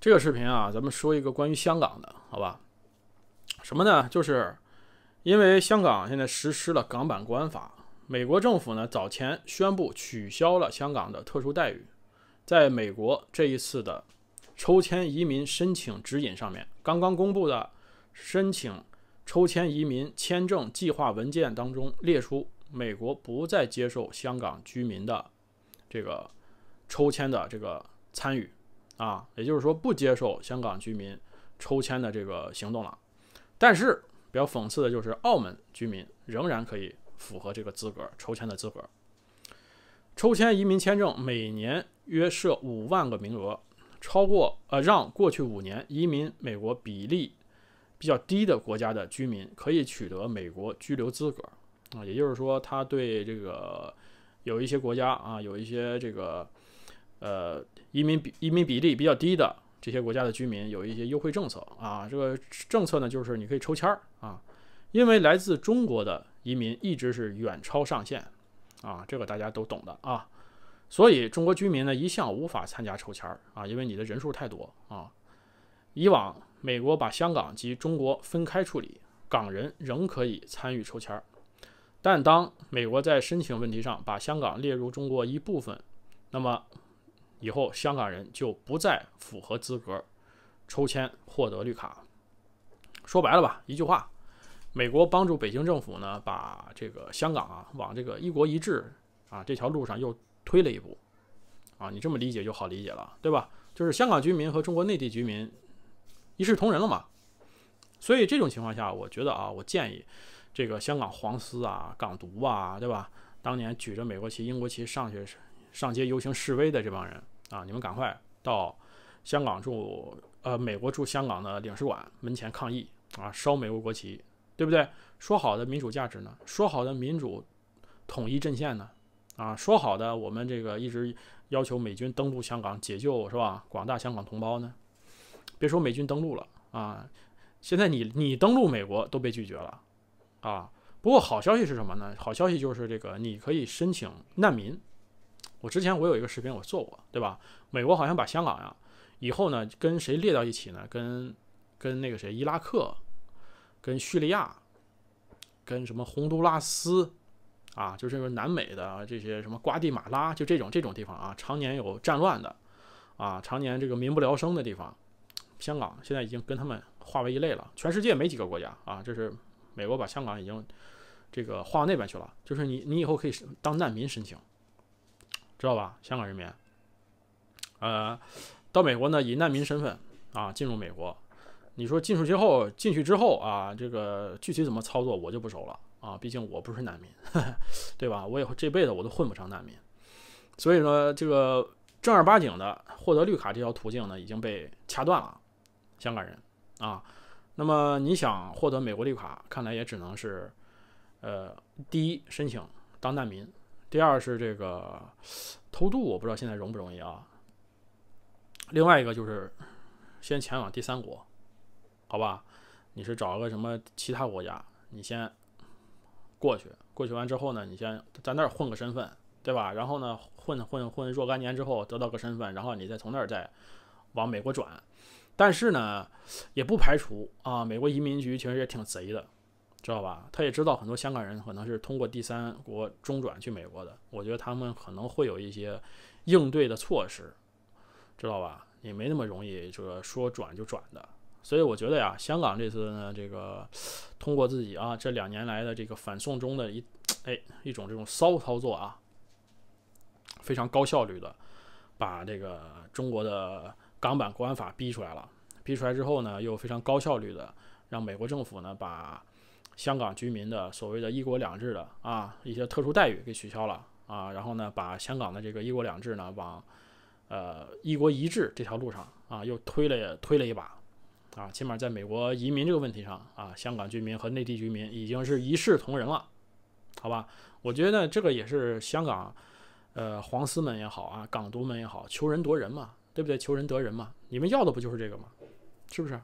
这个视频啊，咱们说一个关于香港的，好吧？什么呢？就是因为香港现在实施了港版国安法，美国政府呢早前宣布取消了香港的特殊待遇。在美国这一次的抽签移民申请指引上面，刚刚公布的申请抽签移民签证计划文件当中列出，美国不再接受香港居民的这个抽签的这个参与。啊，也就是说，不接受香港居民抽签的这个行动了。但是，比较讽刺的就是，澳门居民仍然可以符合这个资格，抽签的资格。抽签移民签证每年约设五万个名额，超过呃，让过去五年移民美国比例比较低的国家的居民可以取得美国居留资格。啊，也就是说，他对这个有一些国家啊，有一些这个。呃，移民比移民比例比较低的这些国家的居民有一些优惠政策啊，这个政策呢就是你可以抽签儿啊，因为来自中国的移民一直是远超上限啊，这个大家都懂的啊，所以中国居民呢一向无法参加抽签儿啊，因为你的人数太多啊。以往美国把香港及中国分开处理，港人仍可以参与抽签儿，但当美国在申请问题上把香港列入中国一部分，那么。以后香港人就不再符合资格，抽签获得绿卡。说白了吧，一句话，美国帮助北京政府呢，把这个香港啊往这个一国一制啊这条路上又推了一步啊。你这么理解就好理解了，对吧？就是香港居民和中国内地居民一视同仁了嘛。所以这种情况下，我觉得啊，我建议这个香港黄丝啊、港独啊，对吧？当年举着美国旗、英国旗上去上街游行示威的这帮人啊，你们赶快到香港驻呃美国驻香港的领事馆门前抗议啊，烧美国国旗，对不对？说好的民主价值呢？说好的民主统一阵线呢？啊，说好的我们这个一直要求美军登陆香港解救是吧？广大香港同胞呢？别说美军登陆了啊，现在你你登陆美国都被拒绝了啊。不过好消息是什么呢？好消息就是这个你可以申请难民。我之前我有一个视频，我做过，对吧？美国好像把香港呀，以后呢跟谁列到一起呢？跟，跟那个谁伊拉克，跟叙利亚，跟什么洪都拉斯啊，就是南美的这些什么瓜地马拉，就这种这种地方啊，常年有战乱的，啊，常年这个民不聊生的地方，香港现在已经跟他们划为一类了。全世界没几个国家啊，这是美国把香港已经这个划到那边去了，就是你你以后可以当难民申请。知道吧，香港人民。呃，到美国呢，以难民身份啊进入美国。你说进去之后，进去之后啊，这个具体怎么操作，我就不熟了啊，毕竟我不是难民，对吧？我以后这辈子我都混不上难民。所以说，这个正儿八经的获得绿卡这条途径呢，已经被掐断了，香港人啊。那么你想获得美国绿卡，看来也只能是，呃，第一申请当难民。第二是这个偷渡，我不知道现在容不容易啊。另外一个就是先前往第三国，好吧？你是找个什么其他国家，你先过去，过去完之后呢，你先在那儿混个身份，对吧？然后呢，混混混若干年之后得到个身份，然后你再从那儿再往美国转。但是呢，也不排除啊，美国移民局其实也挺贼的。知道吧？他也知道很多香港人可能是通过第三国中转去美国的。我觉得他们可能会有一些应对的措施，知道吧？也没那么容易，就是说转就转的。所以我觉得呀，香港这次呢，这个通过自己啊，这两年来的这个反送中的一哎一种这种骚操作啊，非常高效率的把这个中国的港版国安法逼出来了。逼出来之后呢，又非常高效率的让美国政府呢把。香港居民的所谓的一国两制的啊一些特殊待遇给取消了啊，然后呢，把香港的这个一国两制呢往，呃一国一制这条路上啊又推了推了一把啊，起码在美国移民这个问题上啊，香港居民和内地居民已经是一视同仁了，好吧？我觉得这个也是香港，呃黄丝们也好啊港独们也好，求人夺人嘛，对不对？求人得人嘛，你们要的不就是这个吗？是不是？